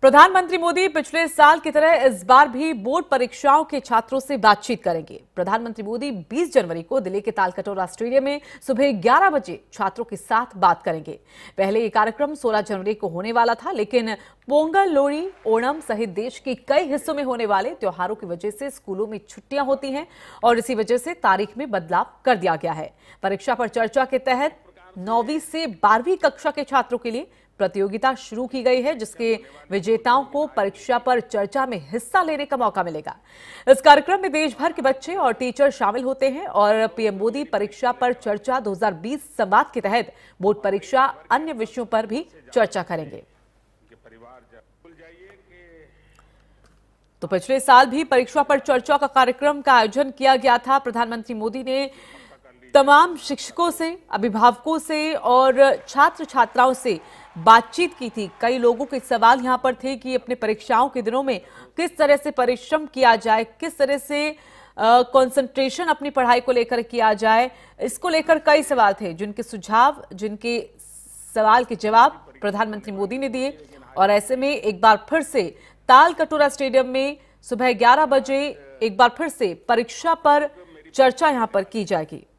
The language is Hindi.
प्रधानमंत्री मोदी पिछले साल की तरह इस बार भी बोर्ड परीक्षाओं के छात्रों से बातचीत करेंगे प्रधानमंत्री मोदी 20 जनवरी को दिल्ली के तालकटोरा स्टेडियम में सुबह 11 बजे छात्रों के साथ बात करेंगे पहले ये कार्यक्रम 16 जनवरी को होने वाला था लेकिन पोंगल लोहड़ी ओणम सहित देश के कई हिस्सों में होने वाले त्योहारों की वजह से स्कूलों में छुट्टियां होती हैं और इसी वजह से तारीख में बदलाव कर दिया गया है परीक्षा पर चर्चा के तहत नौवीं से बारहवीं कक्षा के छात्रों के लिए प्रतियोगिता शुरू की गई है जिसके विजेताओं को परीक्षा पर चर्चा में हिस्सा लेने का मौका मिलेगा इस कार्यक्रम में देश भर के बच्चे और टीचर शामिल होते हैं और पीएम मोदी परीक्षा पर चर्चा 2020 संवाद के तहत बोर्ड परीक्षा अन्य विषयों पर भी चर्चा करेंगे तो पिछले साल भी परीक्षा पर चर्चा का कार्यक्रम का आयोजन किया गया था प्रधानमंत्री मोदी ने तमाम शिक्षकों से अभिभावकों से और छात्र छात्राओं से बातचीत की थी कई लोगों के सवाल यहाँ पर थे कि अपने परीक्षाओं के दिनों में किस तरह से परिश्रम किया जाए किस तरह से कंसंट्रेशन अपनी पढ़ाई को लेकर किया जाए इसको लेकर कई सवाल थे जिनके सुझाव जिनके सवाल के जवाब प्रधानमंत्री मोदी ने दिए और ऐसे में एक बार फिर से ताल कटोरा स्टेडियम में सुबह ग्यारह बजे एक बार फिर से परीक्षा पर चर्चा यहां पर की जाएगी